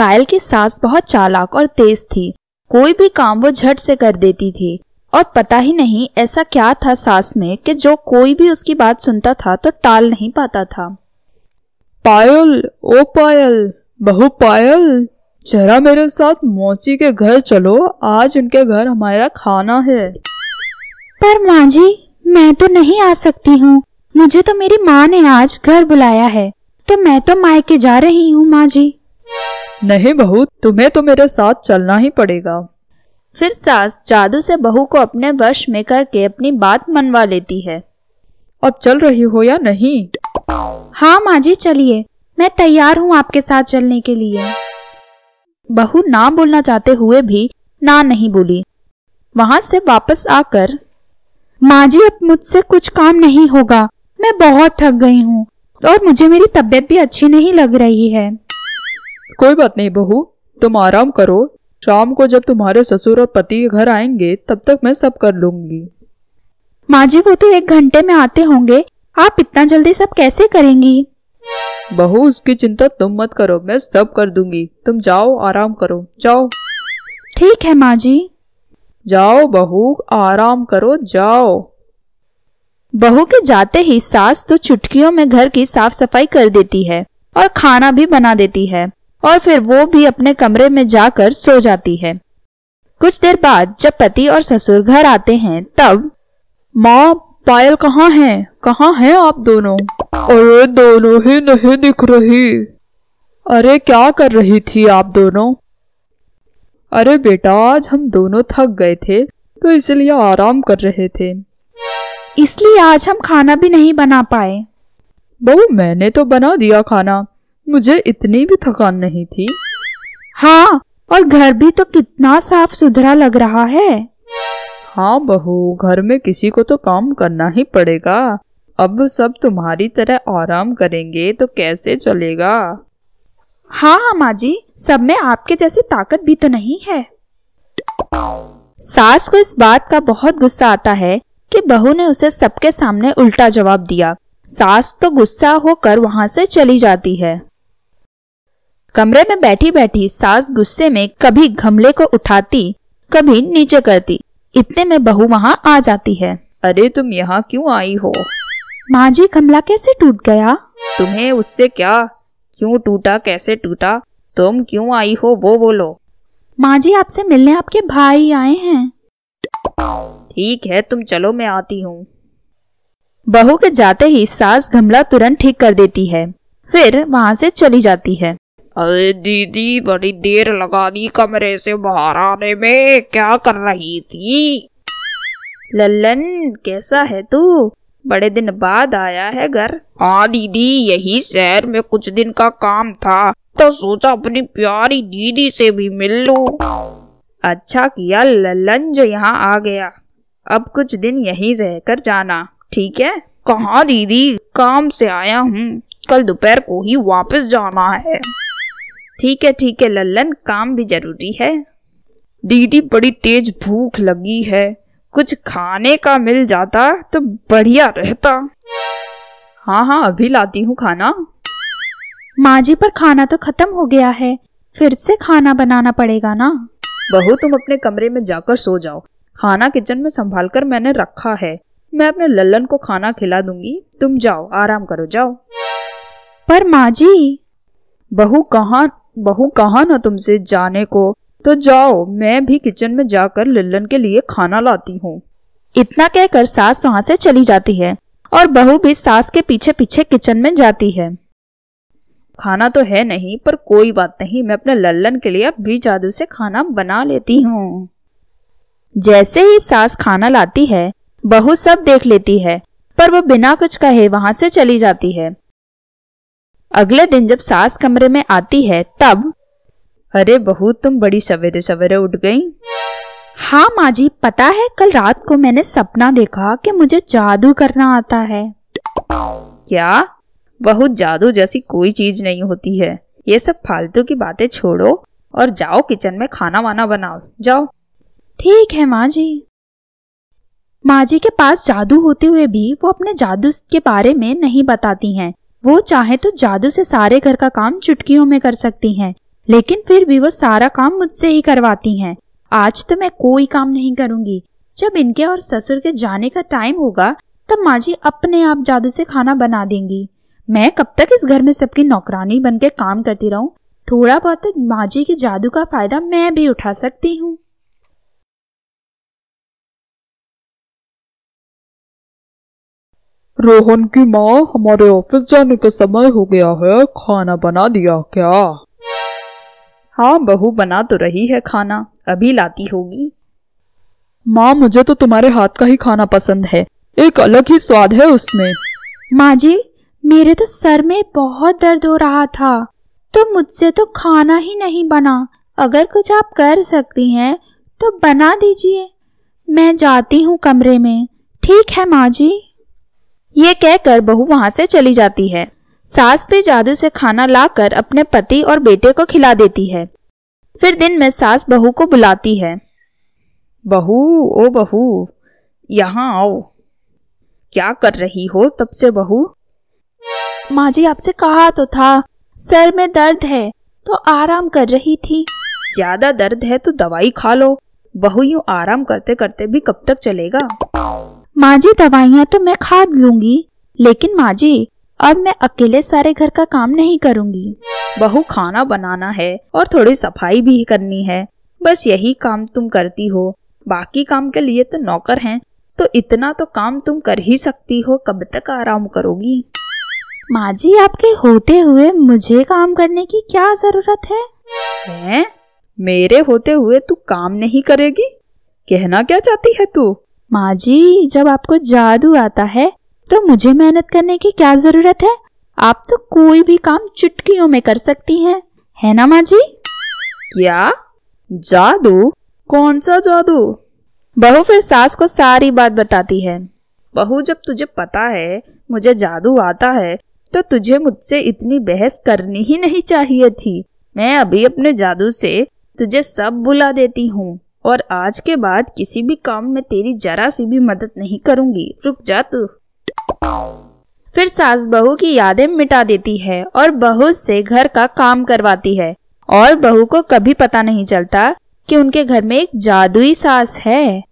पायल की सास बहुत चालाक और तेज थी कोई भी काम वो झट से कर देती थी और पता ही नहीं ऐसा क्या था सास में कि जो कोई भी उसकी बात सुनता था तो टाल नहीं पाता था पायल ओ पायल बहू पायल जरा मेरे साथ मोची के घर चलो आज उनके घर हमारा खाना है पर माँ जी मैं तो नहीं आ सकती हूँ मुझे तो मेरी माँ ने आज घर बुलाया है तो मैं तो मायके जा रही हूँ माँ जी नहीं बहू तुम्हें तो मेरे साथ चलना ही पड़ेगा फिर सास जादू से बहू को अपने वश में करके अपनी बात मनवा लेती है अब चल रही हो या नहीं हाँ माँ जी चलिए मैं तैयार हूँ आपके साथ चलने के लिए बहू ना बोलना चाहते हुए भी ना नहीं बोली वहाँ से वापस आकर माँ जी अब मुझसे कुछ काम नहीं होगा मैं बहुत थक गई हूँ और मुझे मेरी तबीयत भी अच्छी नहीं लग रही है कोई बात नहीं बहू तुम आराम करो शाम को जब तुम्हारे ससुर और पति घर आएंगे तब तक मैं सब कर लूंगी माँ जी वो तो एक घंटे में आते होंगे आप इतना जल्दी सब कैसे करेंगी बहू उसकी चिंता तुम मत करो मैं सब कर दूंगी तुम जाओ आराम करो जाओ ठीक है माँ जी जाओ बहू आराम करो जाओ बहू के जाते ही सास तो चुटकियों में घर की साफ सफाई कर देती है और खाना भी बना देती है और फिर वो भी अपने कमरे में जाकर सो जाती है कुछ देर बाद जब पति और ससुर घर आते हैं तब माँ पायल कहाँ है कहाँ है आप दोनों अरे दोनों ही नहीं दिख रही अरे क्या कर रही थी आप दोनों अरे बेटा आज हम दोनों थक गए थे तो इसलिए आराम कर रहे थे इसलिए आज हम खाना भी नहीं बना पाए बहू मैंने तो बना दिया खाना मुझे इतनी भी थकान नहीं थी हाँ और घर भी तो कितना साफ सुथरा लग रहा है हाँ बहू घर में किसी को तो काम करना ही पड़ेगा अब सब तुम्हारी तरह आराम करेंगे तो कैसे चलेगा हाँ माँ जी सब में आपके जैसी ताकत भी तो नहीं है सास को इस बात का बहुत गुस्सा आता है कि बहू ने उसे सबके सामने उल्टा जवाब दिया सास तो गुस्सा होकर वहाँ से चली जाती है कमरे में बैठी बैठी सास गुस्से में कभी घमले को उठाती कभी नीचे करती इतने में बहू वहाँ आ जाती है अरे तुम यहाँ क्यों आई हो माँ जी गमला कैसे टूट गया तुम्हें उससे क्या क्यों टूटा कैसे टूटा तुम क्यों आई हो वो बोलो माँ जी आपसे मिलने आपके भाई आए हैं ठीक है तुम चलो मैं आती हूँ बहू के जाते ही सास गमला तुरंत ठीक कर देती है फिर वहाँ से चली जाती है अरे दीदी बड़ी देर लगा दी कमरे से बाहर आने में क्या कर रही थी लल्लन कैसा है तू बड़े दिन बाद आया है घर हाँ दीदी यही शहर में कुछ दिन का काम था तो सोचा अपनी प्यारी दीदी से भी मिल लू अच्छा किया लल्लन जो यहाँ आ गया अब कुछ दिन यहीं रहकर जाना ठीक है कहाँ दीदी काम से आया हूँ कल दोपहर को ही वापस जाना है ठीक है ठीक है लल्लन काम भी जरूरी है दीदी बड़ी तेज भूख लगी है कुछ खाने का मिल जाता तो बढ़िया रहता हाँ हाँ अभी लाती हूँ खाना माँ जी पर खाना तो खत्म हो गया है फिर से खाना बनाना पड़ेगा ना बहू तुम अपने कमरे में जाकर सो जाओ खाना किचन में संभाल कर मैंने रखा है मैं अपने लल्लन को खाना खिला दूंगी तुम जाओ आराम करो जाओ पर माँ जी बहू कहाँ बहू कहा ना तुमसे जाने को तो जाओ मैं भी किचन में जाकर लल्लन के लिए खाना लाती हूँ इतना कहकर सास वहां से चली जाती है और बहू भी सास के पीछे पीछे किचन में जाती है खाना तो है नहीं पर कोई बात नहीं मैं अपने लल्लन के लिए भी जादू से खाना बना लेती हूँ जैसे ही सास खाना लाती है बहू सब देख लेती है पर वो बिना कुछ कहे वहां से चली जाती है अगले दिन जब सास कमरे में आती है तब अरे बहू तुम बड़ी सवेरे सवेरे उठ गई हाँ माँ जी पता है कल रात को मैंने सपना देखा कि मुझे जादू करना आता है क्या बहुत जादू जैसी कोई चीज नहीं होती है ये सब फालतू की बातें छोड़ो और जाओ किचन में खाना वाना बनाओ जाओ ठीक है माँ जी माँ जी के पास जादू होते हुए भी वो अपने जादू के बारे में नहीं बताती हैं वो चाहे तो जादू से सारे घर का काम चुटकियों में कर सकती हैं लेकिन फिर भी वो सारा काम मुझसे ही करवाती हैं आज तो मैं कोई काम नहीं करूंगी जब इनके और ससुर के जाने का टाइम होगा तब माँ जी अपने आप जादू से खाना बना देंगी मैं कब तक इस घर में सबकी नौकरानी बन के काम करती रहूं थोड़ा बहुत तो माँ जी के जादू का फायदा मैं भी उठा सकती हूँ रोहन की माँ हमारे ऑफिस जाने का समय हो गया है खाना बना दिया क्या हाँ बहू बना तो रही है खाना अभी लाती होगी माँ मुझे तो तुम्हारे हाथ का ही खाना पसंद है एक अलग ही स्वाद है उसमें माँ जी मेरे तो सर में बहुत दर्द हो रहा था तो मुझसे तो खाना ही नहीं बना अगर कुछ आप कर सकती हैं तो बना दीजिए मैं जाती हूँ कमरे में ठीक है माँ जी ये कहकर बहू वहां से चली जाती है सास भी जादू से खाना लाकर अपने पति और बेटे को खिला देती है फिर दिन में सास बहू को बुलाती है बहू ओ बहू यहाँ आओ क्या कर रही हो तब से बहू माँ जी आपसे कहा तो था सर में दर्द है तो आराम कर रही थी ज्यादा दर्द है तो दवाई खा लो बहू यूं आराम करते करते भी कब तक चलेगा माँ जी दवाइयाँ तो मैं खा लूंगी लेकिन माँ जी अब मैं अकेले सारे घर का काम नहीं करूंगी बहू खाना बनाना है और थोड़ी सफाई भी करनी है बस यही काम तुम करती हो बाकी काम के लिए तो नौकर हैं तो इतना तो काम तुम कर ही सकती हो कब तक आराम करोगी माँ जी आपके होते हुए मुझे काम करने की क्या जरूरत है हैं? मेरे होते हुए तू काम नहीं करेगी कहना क्या चाहती है तू माँ जी जब आपको जादू आता है तो मुझे मेहनत करने की क्या जरूरत है आप तो कोई भी काम चुटकियों में कर सकती हैं है ना माँ जी क्या जादू कौन सा जादू बहू फिर सास को सारी बात बताती है बहू जब तुझे पता है मुझे जादू आता है तो तुझे मुझसे इतनी बहस करनी ही नहीं चाहिए थी मैं अभी अपने जादू से तुझे सब बुला देती हूँ और आज के बाद किसी भी काम में तेरी जरा सी भी मदद नहीं करूंगी रुक जा तू फिर सास बहू की यादें मिटा देती है और बहू से घर का काम करवाती है और बहू को कभी पता नहीं चलता कि उनके घर में एक जादुई सास है